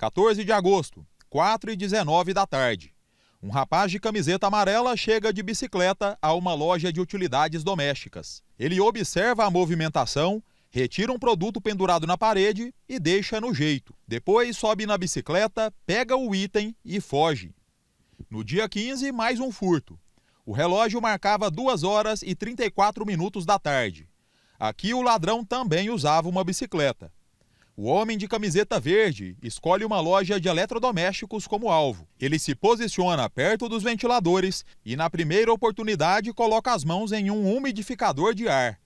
14 de agosto, 4 e 19 da tarde. Um rapaz de camiseta amarela chega de bicicleta a uma loja de utilidades domésticas. Ele observa a movimentação, retira um produto pendurado na parede e deixa no jeito. Depois sobe na bicicleta, pega o item e foge. No dia 15, mais um furto. O relógio marcava 2 horas e 34 minutos da tarde. Aqui o ladrão também usava uma bicicleta. O homem de camiseta verde escolhe uma loja de eletrodomésticos como alvo. Ele se posiciona perto dos ventiladores e, na primeira oportunidade, coloca as mãos em um umidificador de ar.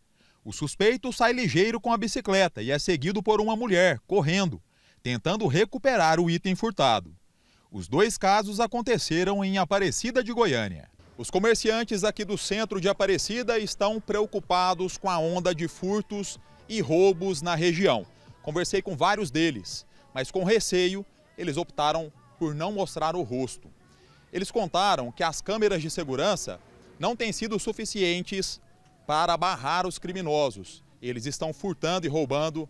O suspeito sai ligeiro com a bicicleta e é seguido por uma mulher, correndo, tentando recuperar o item furtado. Os dois casos aconteceram em Aparecida de Goiânia. Os comerciantes aqui do centro de Aparecida estão preocupados com a onda de furtos e roubos na região. Conversei com vários deles, mas com receio, eles optaram por não mostrar o rosto. Eles contaram que as câmeras de segurança não têm sido suficientes para barrar os criminosos. Eles estão furtando e roubando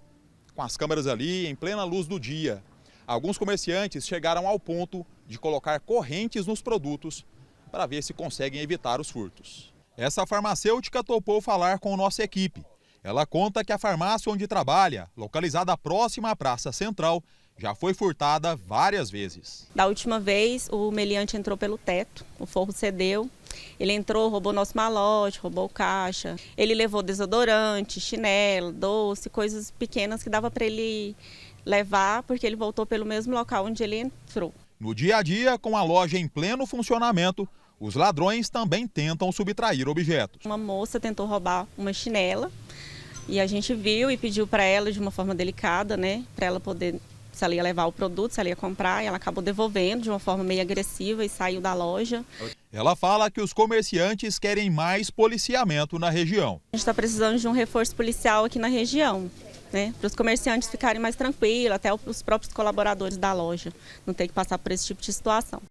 com as câmeras ali em plena luz do dia. Alguns comerciantes chegaram ao ponto de colocar correntes nos produtos para ver se conseguem evitar os furtos. Essa farmacêutica topou falar com nossa equipe ela conta que a farmácia onde trabalha, localizada próxima à Praça Central, já foi furtada várias vezes. Da última vez, o meliante entrou pelo teto, o forro cedeu. Ele entrou, roubou nosso malote, roubou caixa. Ele levou desodorante, chinelo, doce, coisas pequenas que dava para ele levar, porque ele voltou pelo mesmo local onde ele entrou. No dia a dia, com a loja em pleno funcionamento, os ladrões também tentam subtrair objetos. Uma moça tentou roubar uma chinela e a gente viu e pediu para ela de uma forma delicada, né? Para ela poder, se ela ia levar o produto, se ela ia comprar. E ela acabou devolvendo de uma forma meio agressiva e saiu da loja. Ela fala que os comerciantes querem mais policiamento na região. A gente está precisando de um reforço policial aqui na região. Né, para os comerciantes ficarem mais tranquilos, até os próprios colaboradores da loja não ter que passar por esse tipo de situação.